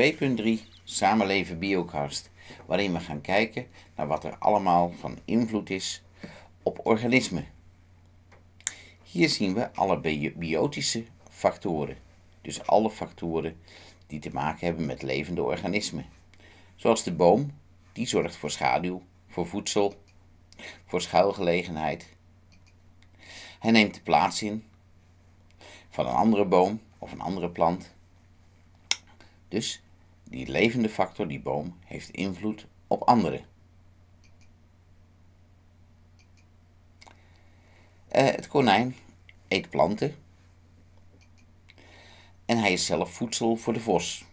2.3 Samenleven Biocast, waarin we gaan kijken naar wat er allemaal van invloed is op organismen. Hier zien we alle biotische factoren, dus alle factoren die te maken hebben met levende organismen. Zoals de boom, die zorgt voor schaduw, voor voedsel, voor schuilgelegenheid. Hij neemt de plaats in van een andere boom of een andere plant. Dus die levende factor, die boom, heeft invloed op anderen. Eh, het konijn eet planten. En hij is zelf voedsel voor de vos.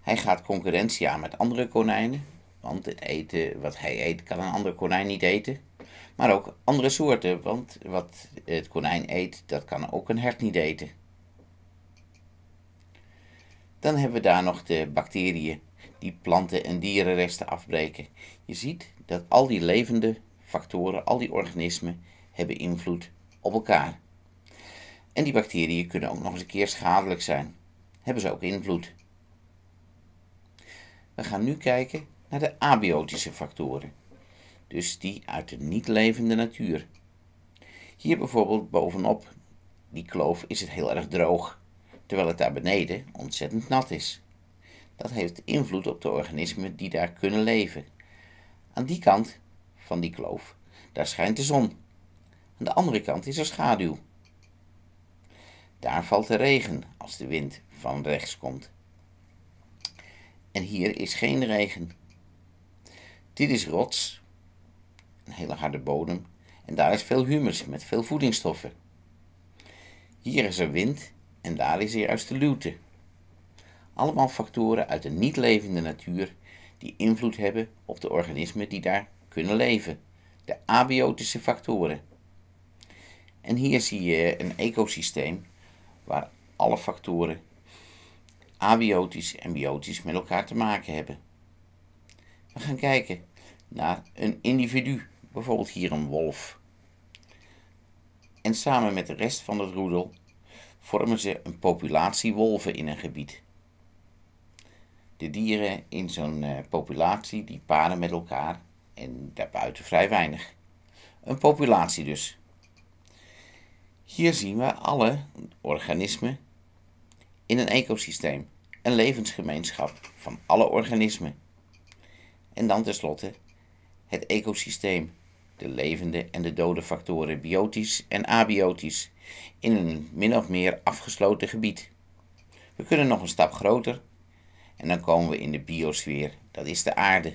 Hij gaat concurrentie aan met andere konijnen. Want het eten wat hij eet kan een ander konijn niet eten. Maar ook andere soorten, want wat het konijn eet, dat kan ook een hert niet eten. Dan hebben we daar nog de bacteriën die planten- en dierenresten afbreken. Je ziet dat al die levende factoren, al die organismen, hebben invloed op elkaar. En die bacteriën kunnen ook nog eens een keer schadelijk zijn. Hebben ze ook invloed. We gaan nu kijken naar de abiotische factoren. Dus die uit de niet-levende natuur. Hier bijvoorbeeld bovenop die kloof is het heel erg droog terwijl het daar beneden ontzettend nat is. Dat heeft invloed op de organismen die daar kunnen leven. Aan die kant van die kloof, daar schijnt de zon. Aan de andere kant is er schaduw. Daar valt de regen als de wind van rechts komt. En hier is geen regen. Dit is rots, een hele harde bodem, en daar is veel humus met veel voedingsstoffen. Hier is er wind en daar is hij juist de luwte. Allemaal factoren uit de niet-levende natuur die invloed hebben op de organismen die daar kunnen leven, de abiotische factoren. En hier zie je een ecosysteem waar alle factoren abiotisch en biotisch met elkaar te maken hebben. We gaan kijken naar een individu, bijvoorbeeld hier een wolf. En samen met de rest van het roedel vormen ze een populatie wolven in een gebied. De dieren in zo'n eh, populatie die paren met elkaar en daarbuiten vrij weinig. Een populatie dus. Hier zien we alle organismen in een ecosysteem, een levensgemeenschap van alle organismen. En dan tenslotte het ecosysteem, de levende en de dode factoren biotisch en abiotisch, in een min of meer afgesloten gebied. We kunnen nog een stap groter en dan komen we in de biosfeer, dat is de aarde.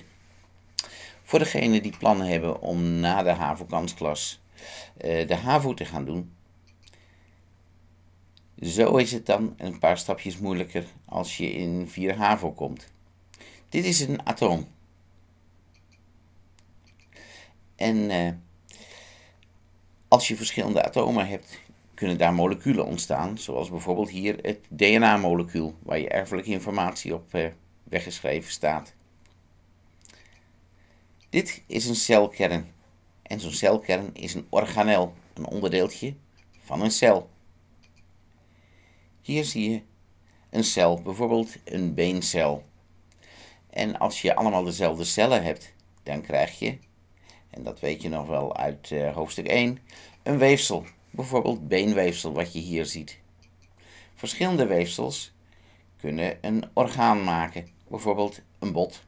Voor degenen die plannen hebben om na de HAVO-kansklas eh, de HAVO te gaan doen, zo is het dan een paar stapjes moeilijker als je in 4 HAVO komt. Dit is een atoom. En eh, als je verschillende atomen hebt, kunnen daar moleculen ontstaan. Zoals bijvoorbeeld hier het DNA-molecuul, waar je erfelijke informatie op eh, weggeschreven staat. Dit is een celkern. En zo'n celkern is een organel, een onderdeeltje van een cel. Hier zie je een cel, bijvoorbeeld een beencel. En als je allemaal dezelfde cellen hebt, dan krijg je en dat weet je nog wel uit eh, hoofdstuk 1, een weefsel, bijvoorbeeld beenweefsel wat je hier ziet. Verschillende weefsels kunnen een orgaan maken, bijvoorbeeld een bot.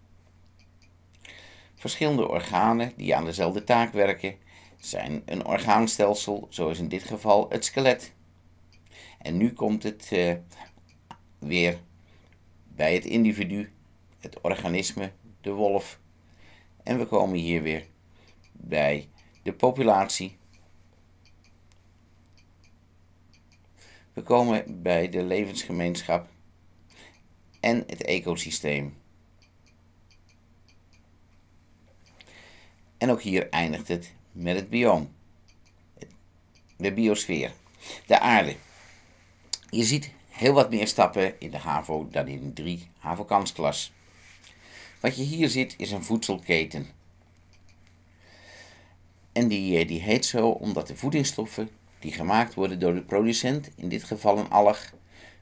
Verschillende organen die aan dezelfde taak werken zijn een orgaanstelsel, zoals in dit geval het skelet. En nu komt het eh, weer bij het individu, het organisme, de wolf. En we komen hier weer bij de populatie. We komen bij de levensgemeenschap en het ecosysteem. En ook hier eindigt het met het bion. De biosfeer. De aarde. Je ziet heel wat meer stappen in de HAVO dan in 3 HAVO-kansklas. Wat je hier ziet is een voedselketen. En eh, die, heet zo omdat de voedingsstoffen die gemaakt worden door de producent, in dit geval een alg,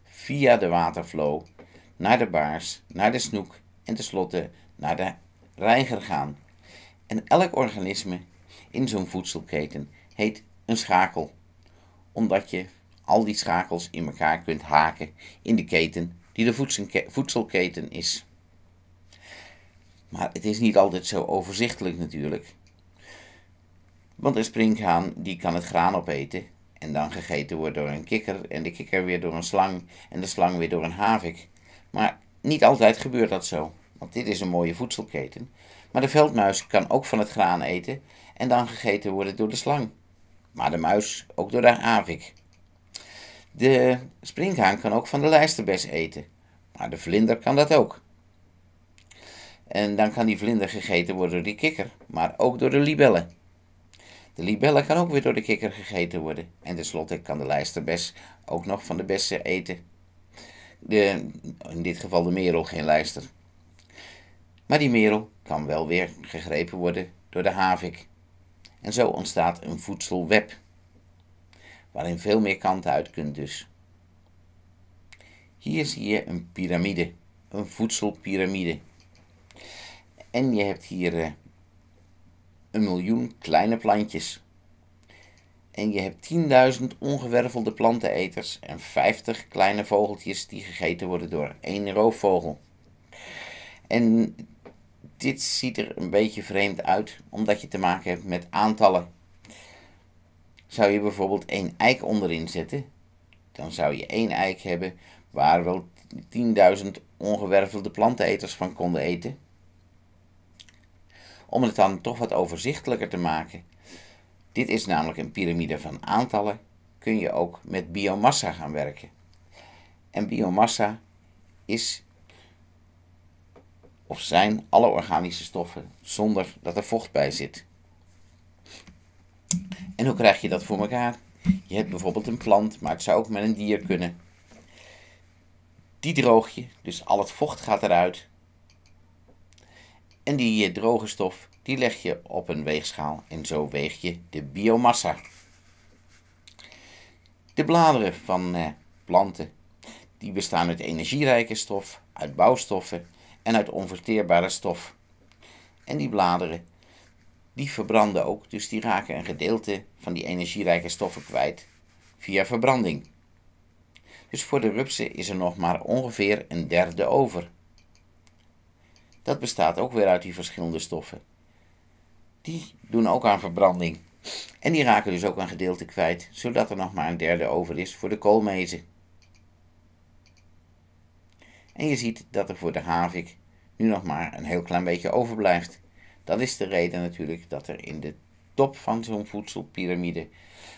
via de waterflow naar de baars, naar de snoek en tenslotte naar de reiger gaan. En elk organisme in zo'n voedselketen heet een schakel, omdat je al die schakels in elkaar kunt haken in de keten die de voedselketen is. Maar het is niet altijd zo overzichtelijk natuurlijk. Want een springhaan die kan het graan opeten en dan gegeten worden door een kikker en de kikker weer door een slang en de slang weer door een havik. Maar niet altijd gebeurt dat zo, want dit is een mooie voedselketen. Maar de veldmuis kan ook van het graan eten en dan gegeten worden door de slang. Maar de muis ook door de havik. De springhaan kan ook van de lijsterbes eten, maar de vlinder kan dat ook. En dan kan die vlinder gegeten worden door die kikker, maar ook door de libellen. De libellen kan ook weer door de kikker gegeten worden. En tenslotte kan de lijsterbes ook nog van de bessen eten. De, in dit geval de merel, geen lijster. Maar die merel kan wel weer gegrepen worden door de havik. En zo ontstaat een voedselweb, waarin veel meer kanten uit kunt dus. Hier zie je een piramide, een voedselpiramide. En je hebt hier eh, een miljoen kleine plantjes. En je hebt 10.000 ongewervelde planteneters en 50 kleine vogeltjes die gegeten worden door één roofvogel. En dit ziet er een beetje vreemd uit, omdat je te maken hebt met aantallen. Zou je bijvoorbeeld één eik onderin zetten, dan zou je één eik hebben waar wel 10.000 ongewervelde planteneters van konden eten om het dan toch wat overzichtelijker te maken. Dit is namelijk een piramide van aantallen, kun je ook met biomassa gaan werken. En biomassa is of zijn alle organische stoffen zonder dat er vocht bij zit. En hoe krijg je dat voor elkaar? Je hebt bijvoorbeeld een plant, maar het zou ook met een dier kunnen. Die droog je, dus al het vocht gaat eruit en die eh, droge stof die leg je op een weegschaal en zo weeg je de biomassa. De bladeren van eh, planten die bestaan uit energierijke stof, uit bouwstoffen en uit onverteerbare stof. En die bladeren die verbranden ook, dus die raken een gedeelte van die energierijke stoffen kwijt via verbranding. Dus voor de rupsen is er nog maar ongeveer een derde over dat bestaat ook weer uit die verschillende stoffen. Die doen ook aan verbranding. En die raken dus ook een gedeelte kwijt, zodat er nog maar een derde over is voor de koolmezen. En je ziet dat er voor de havik nu nog maar een heel klein beetje overblijft. Dat is de reden natuurlijk dat er in de top van zo'n voedselpiramide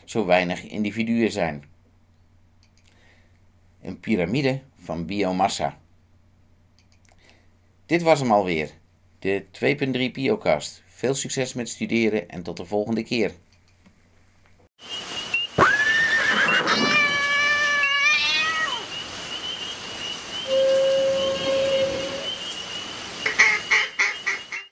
zo weinig individuen zijn. Een piramide van biomassa. Dit was hem alweer, de 2.3 Biocast. Veel succes met studeren en tot de volgende keer.